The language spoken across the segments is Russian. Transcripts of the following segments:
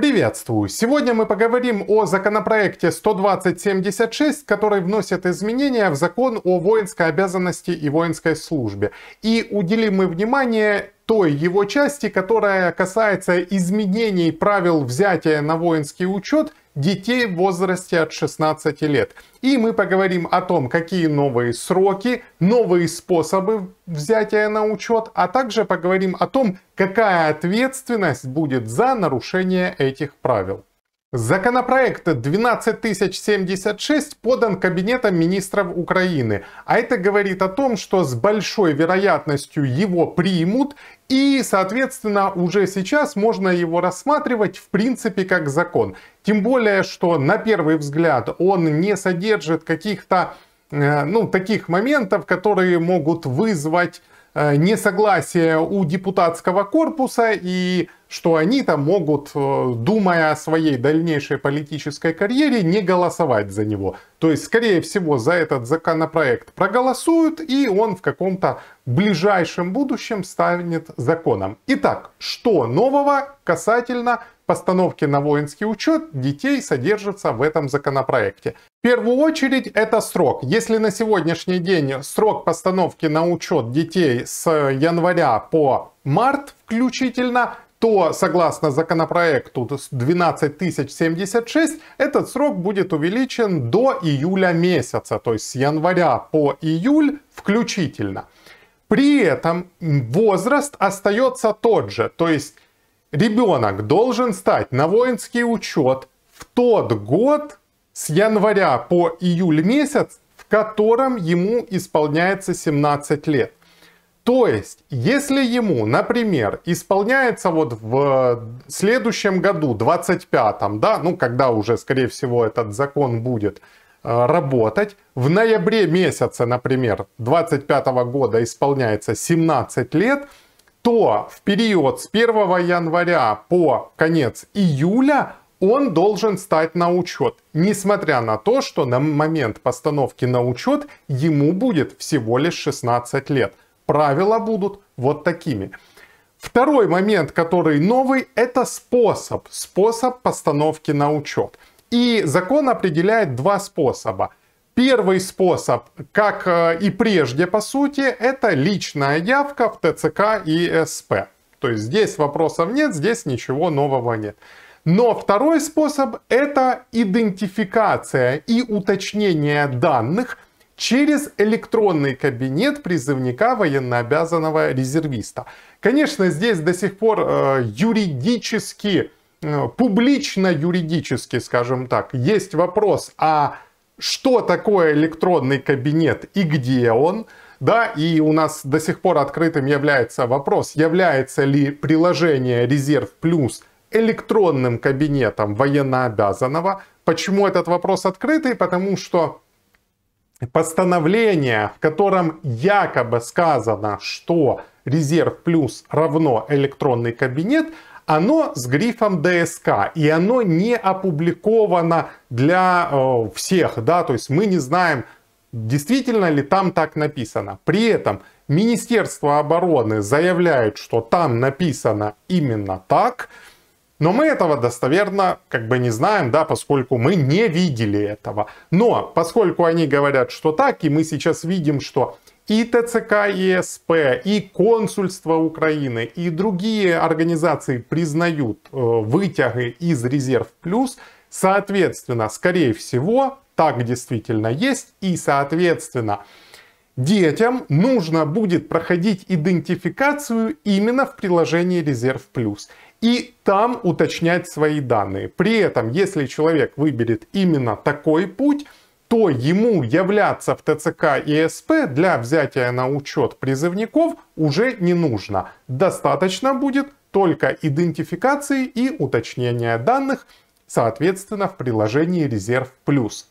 Приветствую! Сегодня мы поговорим о законопроекте 12076, который вносит изменения в закон о воинской обязанности и воинской службе. И уделим мы внимание той его части, которая касается изменений правил взятия на воинский учет детей в возрасте от 16 лет. И мы поговорим о том, какие новые сроки, новые способы взятия на учет, а также поговорим о том, какая ответственность будет за нарушение этих правил. Законопроект 12076 подан Кабинетом министров Украины, а это говорит о том, что с большой вероятностью его примут и, соответственно, уже сейчас можно его рассматривать в принципе как закон. Тем более, что на первый взгляд он не содержит каких-то э, ну, таких моментов, которые могут вызвать Э, несогласие у депутатского корпуса и что они там могут, э, думая о своей дальнейшей политической карьере, не голосовать за него. То есть, скорее всего, за этот законопроект проголосуют, и он в каком-то ближайшем будущем станет законом. Итак, что нового касательно постановки на воинский учет детей содержится в этом законопроекте. В первую очередь это срок. Если на сегодняшний день срок постановки на учет детей с января по март включительно, то согласно законопроекту 12076 этот срок будет увеличен до июля месяца, то есть с января по июль включительно. При этом возраст остается тот же, то есть ребенок должен стать на воинский учет в тот год с января по июль месяц, в котором ему исполняется 17 лет. То есть, если ему, например, исполняется вот в э, следующем году, 25-м, да, ну, когда уже, скорее всего, этот закон будет э, работать, в ноябре месяце, например, 25 -го года исполняется 17 лет – то в период с 1 января по конец июля он должен стать на учет, несмотря на то, что на момент постановки на учет ему будет всего лишь 16 лет. Правила будут вот такими. Второй момент, который новый, это способ, способ постановки на учет. И закон определяет два способа – Первый способ, как э, и прежде по сути, это личная явка в ТЦК и СП. То есть здесь вопросов нет, здесь ничего нового нет. Но второй способ – это идентификация и уточнение данных через электронный кабинет призывника военнообязанного резервиста. Конечно, здесь до сих пор э, юридически, э, публично юридически, скажем так, есть вопрос о что такое электронный кабинет и где он, да, и у нас до сих пор открытым является вопрос, является ли приложение «Резерв плюс» электронным кабинетом военнообязанного. Почему этот вопрос открытый? Потому что постановление, в котором якобы сказано, что «Резерв плюс» равно электронный кабинет – оно с грифом ДСК, и оно не опубликовано для э, всех, да, то есть мы не знаем, действительно ли там так написано. При этом Министерство обороны заявляет, что там написано именно так, но мы этого достоверно как бы не знаем, да, поскольку мы не видели этого. Но поскольку они говорят, что так, и мы сейчас видим, что и ТЦК ЕСП, и консульство Украины, и другие организации признают э, вытяги из резерв плюс, соответственно, скорее всего, так действительно есть, и, соответственно, детям нужно будет проходить идентификацию именно в приложении резерв плюс и там уточнять свои данные. При этом, если человек выберет именно такой путь, то ему являться в ТЦК и СП для взятия на учет призывников уже не нужно. Достаточно будет только идентификации и уточнения данных, соответственно, в приложении «Резерв плюс».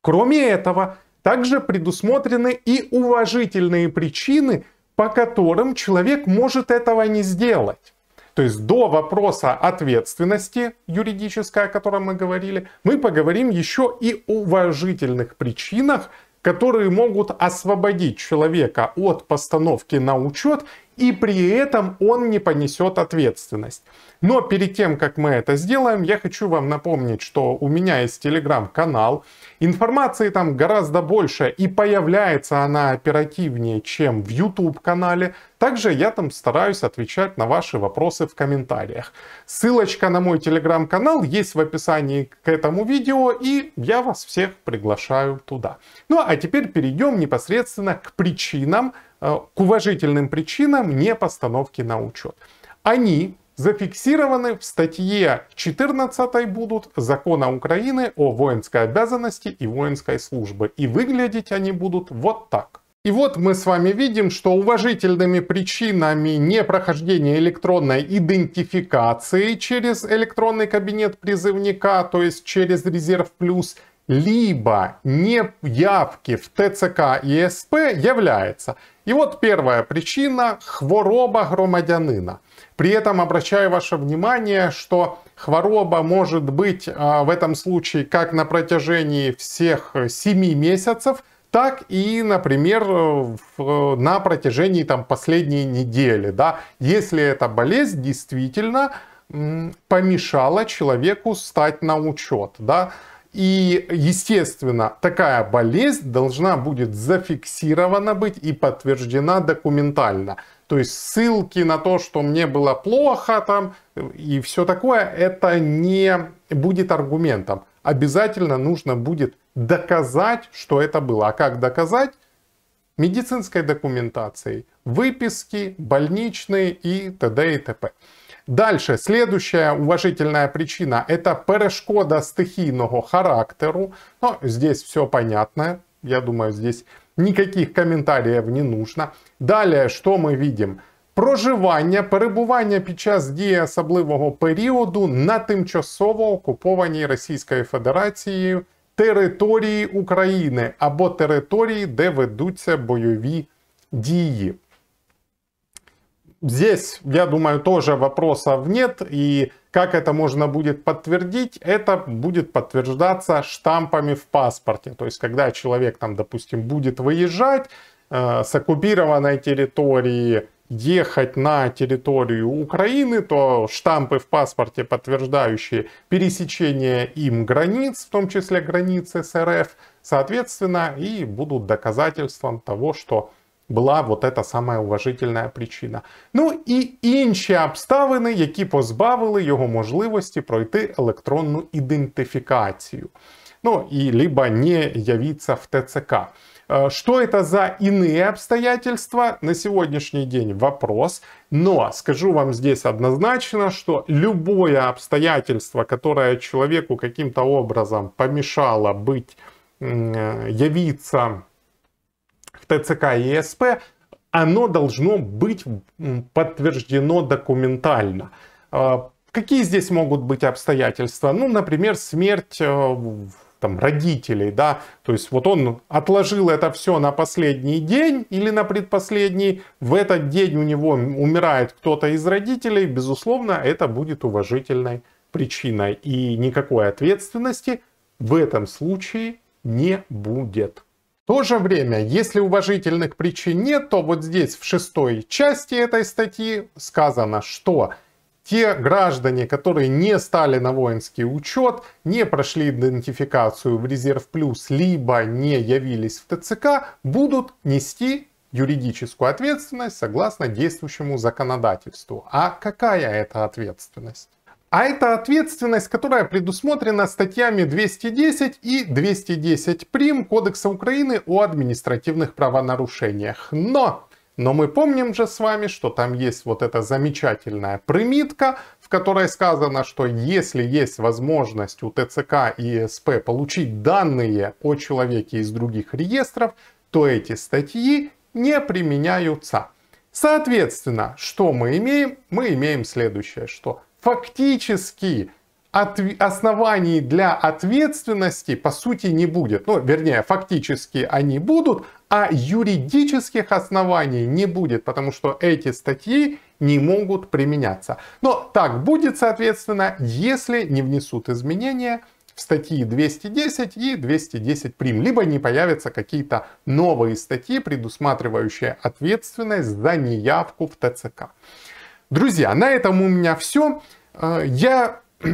Кроме этого, также предусмотрены и уважительные причины, по которым человек может этого не сделать. То есть до вопроса ответственности юридической, о котором мы говорили, мы поговорим еще и уважительных причинах, которые могут освободить человека от постановки на учет и при этом он не понесет ответственность. Но перед тем, как мы это сделаем, я хочу вам напомнить, что у меня есть телеграм-канал, информации там гораздо больше и появляется она оперативнее, чем в YouTube-канале. Также я там стараюсь отвечать на ваши вопросы в комментариях. Ссылочка на мой телеграм-канал есть в описании к этому видео, и я вас всех приглашаю туда. Ну а теперь перейдем непосредственно к причинам, Э, к уважительным причинам не постановки на учет. Они зафиксированы в статье 14 будут Закона Украины о воинской обязанности и воинской службе. И выглядеть они будут вот так. И вот мы с вами видим, что уважительными причинами непрохождения электронной идентификации через электронный кабинет призывника, то есть через резерв плюс – либо неявки в ТЦК и СП является. И вот первая причина – хвороба громадянина. При этом обращаю ваше внимание, что хвороба может быть а, в этом случае как на протяжении всех 7 э, месяцев, так и, например, э, э, на протяжении там, последней недели. Да? Если эта болезнь действительно помешала человеку стать на учет. Да? И, естественно, такая болезнь должна будет зафиксирована быть и подтверждена документально. То есть ссылки на то, что мне было плохо там и все такое, это не будет аргументом. Обязательно нужно будет доказать, что это было. А как доказать? Медицинской документацией, выписки, больничные и т.д. и т.п. Дальше, следующая уважительная причина – это перешкода стихийного характеру. Но здесь все понятно, я думаю, здесь никаких комментариев не нужно. Далее, что ми видим? Проживання, перебування під час дії особливого періоду на тимчасово окупованій Російською Федерацією території України або території, де ведуться бойові дії. Здесь, я думаю, тоже вопросов нет. И как это можно будет подтвердить, это будет подтверждаться штампами в паспорте. То есть, когда человек там, допустим, будет выезжать э, с оккупированной территории, ехать на территорию Украины, то штампы в паспорте, подтверждающие пересечение им границ, в том числе границы СРФ, соответственно, и будут доказательством того, что была вот эта самая уважительная причина. Ну і інші обставини, які позбавили його можливості пройти електронну ідентифікацію. Ну і либо не явиться в ТЦК. Что это за иные обстоятельства? На сегодняшний день вопрос. Но скажу вам здесь однозначно, что любое обстоятельство, которое человеку каким-то образом помешало быть, э, явиться ТЦК и СП, оно должно быть подтверждено документально. А, какие здесь могут быть обстоятельства? Ну, например, смерть э, там, родителей, да, то есть вот он отложил это все на последний день или на предпоследний, в этот день у него умирает кто-то из родителей, безусловно, это будет уважительной причиной, и никакой ответственности в этом случае не будет то же время, если уважительных причин нет, то вот здесь в шестой части этой статьи сказано, что те граждане, которые не стали на воинский учет, не прошли идентификацию в резерв плюс, либо не явились в ТЦК, будут нести юридическую ответственность согласно действующему законодательству. А какая это ответственность? А это ответственность, которая предусмотрена статьями 210 и 210 прим Кодекса Украины о административных правонарушениях. Но но мы помним же с вами, что там есть вот эта замечательная примитка, в которой сказано, что если есть возможность у ТЦК и СП получить данные о человеке из других реестров, то эти статьи не применяются. Соответственно, что мы имеем? Мы имеем следующее, что фактически оснований для ответственности по сути не будет. Ну, вернее, фактически они будут, а юридических оснований не будет, потому что эти статьи не могут применяться. Но так будет, соответственно, если не внесут изменения в статьи 210 и 210 прим, либо не появятся какие-то новые статьи, предусматривающие ответственность за неявку в ТЦК. Друзья, на этом у меня все. Э, я...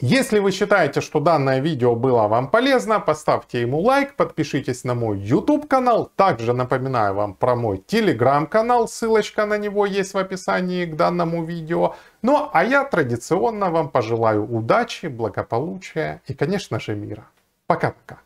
Если вы считаете, что данное видео было вам полезно, поставьте ему лайк, подпишитесь на мой YouTube канал. Также напоминаю вам про мой Telegram канал, ссылочка на него есть в описании к данному видео. Ну а я традиционно вам пожелаю удачи, благополучия и конечно же мира. Пока-пока.